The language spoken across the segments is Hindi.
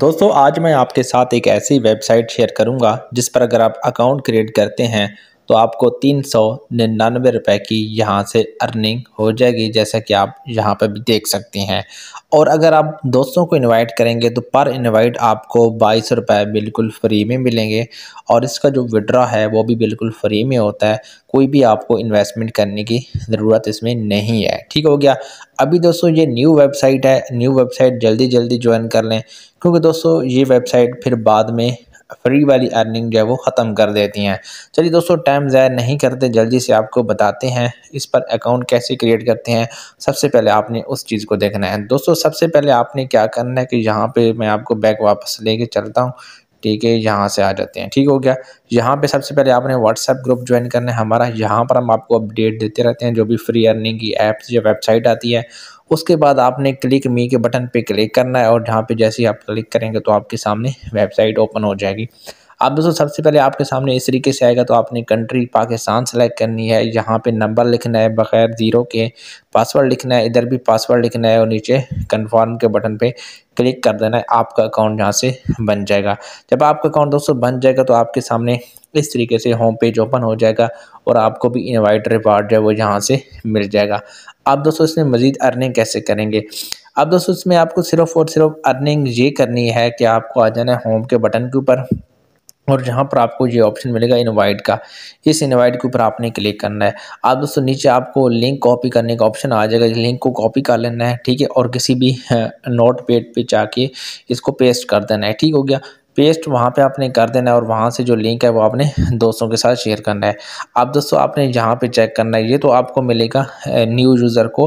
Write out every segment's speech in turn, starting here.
दोस्तों आज मैं आपके साथ एक ऐसी वेबसाइट शेयर करूंगा जिस पर अगर आप अकाउंट क्रिएट करते हैं तो आपको तीन सौ निन्यानवे रुपये की यहाँ से अर्निंग हो जाएगी जैसा कि आप यहाँ पर भी देख सकते हैं और अगर आप दोस्तों को इनवाइट करेंगे तो पर इनवाइट आपको बाईस रुपए बिल्कुल फ्री में मिलेंगे और इसका जो विड्रा है वो भी बिल्कुल फ्री में होता है कोई भी आपको इन्वेस्टमेंट करने की ज़रूरत इसमें नहीं है ठीक हो गया अभी दोस्तों ये न्यू वेबसाइट है न्यू वेबसाइट जल्दी जल्दी ज्वाइन कर लें क्योंकि दोस्तों ये वेबसाइट फिर बाद में फ्री वाली अर्निंग जो है वो ख़त्म कर देती हैं चलिए दोस्तों टाइम ज़ाय नहीं करते जल्दी से आपको बताते हैं इस पर अकाउंट कैसे क्रिएट करते हैं सबसे पहले आपने उस चीज़ को देखना है दोस्तों सबसे पहले आपने क्या करना है कि यहाँ पर मैं आपको बैग वापस लेके चलता हूँ ठीक है यहाँ से आ जाते हैं ठीक हो गया यहाँ पे सबसे पहले आपने व्हाट्सएप ग्रुप ज्वाइन करना है हमारा यहाँ पर हम आपको अपडेट देते रहते हैं जो भी फ्री अर्निंग की ऐप्स या वेबसाइट आती है उसके बाद आपने क्लिक मी के बटन पे क्लिक करना है और जहाँ पे जैसे ही आप क्लिक करेंगे तो आपके सामने वेबसाइट ओपन हो जाएगी आप दोस्तों सबसे पहले आपके सामने इस तरीके से आएगा तो आपने कंट्री पाकिस्तान सेलेक्ट करनी है यहाँ पे नंबर लिखना है बग़ैर ज़ीरो के पासवर्ड लिखना है इधर भी पासवर्ड लिखना है और नीचे कंफर्म के बटन पे क्लिक कर देना है आपका अकाउंट यहाँ से बन जाएगा जब आपका अकाउंट दोस्तों बन जाएगा तो आपके सामने इस तरीके से होम पेज ओपन हो जाएगा और आपको भी इनवाइट रिवार्ड जो है वो यहाँ से मिल जाएगा अब दोस्तों इसमें मज़ीद अर्निंग कैसे करेंगे अब दोस्तों इसमें आपको सिर्फ़ और सिर्फ अर्निंग ये करनी है कि आपको आ जाना है होम के बटन के ऊपर और जहाँ पर आपको ये ऑप्शन मिलेगा इनवाइट का इस इनवाइट के ऊपर आपने क्लिक करना है आप दोस्तों नीचे आपको लिंक कॉपी करने का ऑप्शन आ जाएगा लिंक को कॉपी कर लेना है ठीक है और किसी भी नोट पेड पर जाके इसको पेस्ट कर देना है ठीक हो गया पेस्ट वहाँ पे आपने कर देना है और वहाँ से जो लिंक है वो आपने दोस्तों के साथ शेयर करना है अब दोस्तों आपने यहाँ पे चेक करना है ये तो आपको मिलेगा न्यू यूज़र को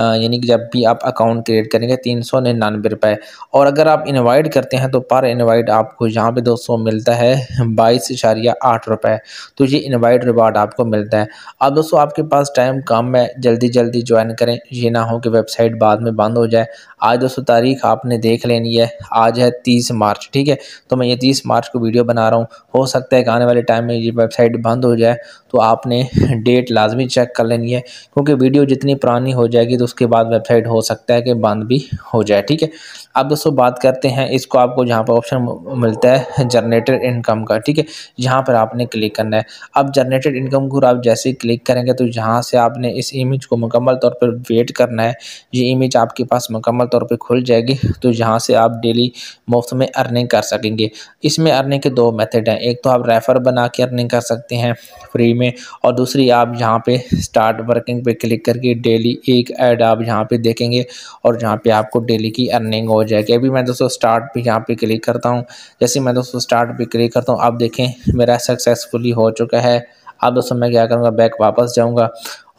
यानी कि जब भी आप अकाउंट क्रिएट करेंगे तीन सौ निन्यानवे रुपये और अगर आप इनवाइट करते हैं तो पर इनवाइट आपको यहाँ पे दोस्तों मिलता है बाईस इशारिया आठ रुपये तो ये इन्वाइट रिवार्ड आपको मिलता है अब दोस्तों आपके पास टाइम कम है जल्दी जल्दी ज्वाइन करें ये ना हो कि वेबसाइट बाद में बंद हो जाए आज दोस्तों तारीख आपने देख लेनी है आज है तीस मार्च ठीक है तो मैं ये तीस मार्च को वीडियो बना रहा हूँ हो सकता है कि आने वाले टाइम में ये वेबसाइट बंद हो जाए तो आपने डेट लाजमी चेक कर लेनी है क्योंकि वीडियो जितनी पुरानी हो जाएगी तो उसके बाद वेबसाइट हो सकता है कि बंद भी हो जाए ठीक है अब दोस्तों बात करते हैं इसको आपको जहाँ पर ऑप्शन मिलता है जनरेटेड इनकम का ठीक है यहाँ पर आपने क्लिक करना है अब जनरेटेड इनकम को आप जैसे ही क्लिक करेंगे तो यहाँ से आपने इस इमेज को मुकम्मल तौर पर वेट करना है ये इमेज आपके पास मुकम्मल तौर पर खुल जाएगी तो यहाँ से आप डेली मुफ्त में अर्निंग कर सकेंगे करेंगे इसमें अर्निंग के दो मेथड हैं एक तो आप रेफ़र बना के अर्निंग कर सकते हैं फ्री में और दूसरी आप यहाँ पे स्टार्ट वर्किंग पे क्लिक करके डेली एक ऐड आप यहाँ पे देखेंगे और यहाँ पे आपको डेली की अर्निंग हो जाएगी अभी मैं दोस्तों स्टार्ट पे यहाँ पे क्लिक करता हूँ जैसे मैं दोस्तों स्टार्ट पे क्लिक करता हूँ आप देखें मेरा सक्सेसफुली हो चुका है अब दोस्तों मैं क्या करूँगा बैक वापस जाऊँगा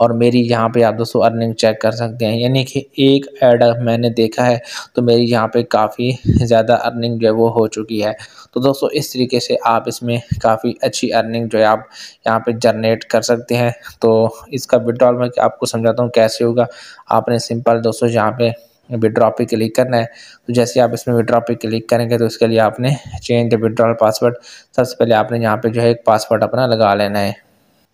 और मेरी यहाँ पे आप दोस्तों अर्निंग चेक कर सकते हैं यानी कि एक ऐड मैंने देखा है तो मेरी यहाँ पे काफ़ी ज़्यादा अर्निंग जो है वो हो चुकी है तो दोस्तों इस तरीके से आप इसमें काफ़ी अच्छी अर्निंग जो है आप यहाँ पे जनरेट कर सकते हैं तो इसका विड्रॉल मैं आपको समझाता हूँ कैसे होगा आपने सिंपल दोस्तों यहाँ पर विड्रॉ पे क्लिक करना है तो जैसे आप इसमें विड्रॉ पे क्लिक करेंगे तो इसके लिए आपने चेंज द विड्रॉल पासवर्ड सबसे पहले आपने यहाँ पे जो है एक पासवर्ड अपना लगा लेना है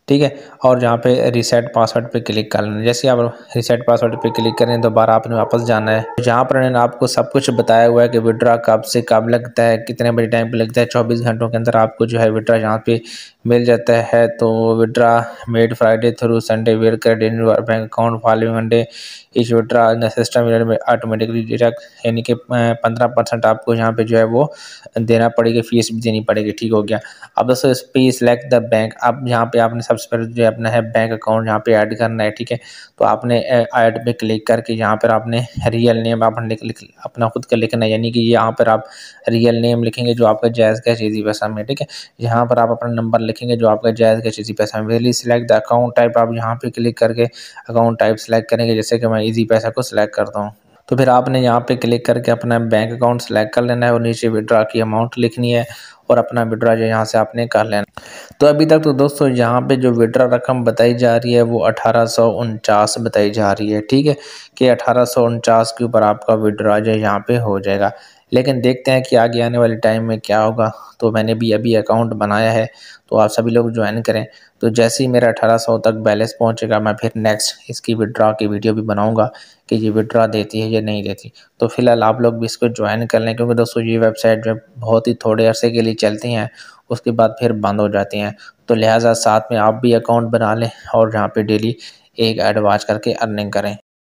ठीक है और जहाँ पे रीसेट पासवर्ड पे क्लिक कर लेना जैसे आप रीसेट पासवर्ड पे क्लिक करें दोबारा आपने वापस जाना है तो जहाँ पर उन्होंने आपको सब कुछ बताया हुआ है कि विड्रा कब से कब लगता है कितने बजे टाइम पे लगता है चौबीस घंटों के अंदर आपको जो है विड्रा यहाँ पे मिल जाता है तो withdraw made Friday through Sunday where credit bank account following Monday इस विड्रा सिस्टम में ऑटोमेटिकली डिडक्ट यानी कि पंद्रह परसेंट आपको यहाँ पे जो है वो देना पड़ेगी फीस भी देनी पड़ेगी ठीक हो गया अब दोस्तों इस पे द बैंक अब यहाँ पे आपने सबसे पहले जो अपना है बैंक अकाउंट यहाँ पे ऐड करना है ठीक है तो आपने ऐड पे क्लिक करके यहाँ पर आपने रियल नेम आप अपना खुद का लिखना है यानी कि यहाँ पर आप रियल नेम लिखेंगे जो आपका जायज़ कैश चीज़ी पैसा में ठीक है यहाँ पर आप अपना नंबर लिखेंगे जो आपका जायज़ कैश चीज़ी पैसा में वेली सिलेक्ट द अकाउंट टाइप आप यहाँ पर क्लिक करके अकाउंट टाइप सेलेक्ट करेंगे जैसे कि मैं ईजी पैसा को सिलेक्ट करता हूँ तो फिर आपने यहाँ पे क्लिक करके अपना बैंक अकाउंट सेलेक्ट कर लेना है और नीचे विड्रा की अमाउंट लिखनी है और अपना विड्रा जो यहाँ से आपने कर लेना तो अभी तक तो दोस्तों यहाँ पे जो विड्रा रकम बताई जा रही है वो अठारह बताई जा रही है ठीक है कि अठारह के ऊपर आपका विड्रा जो यहाँ पे हो जाएगा लेकिन देखते हैं कि आगे आने वाले टाइम में क्या होगा तो मैंने भी अभी अकाउंट बनाया है तो आप सभी लोग ज्वाइन करें तो जैसे ही मेरा अठारह सौ तक बैलेंस पहुंचेगा मैं फिर नेक्स्ट इसकी विड्रा की वीडियो भी बनाऊंगा कि ये विड्रा देती है या नहीं देती तो फिलहाल आप लोग भी इसको ज्वाइन कर लें क्योंकि दोस्तों ये वेबसाइट जो बहुत ही थोड़े अरसे के लिए चलती हैं उसके बाद फिर बंद हो जाती हैं तो लिहाजा साथ में आप भी अकाउंट बना लें और यहाँ पर डेली एक एडवांस करके अर्निंग करें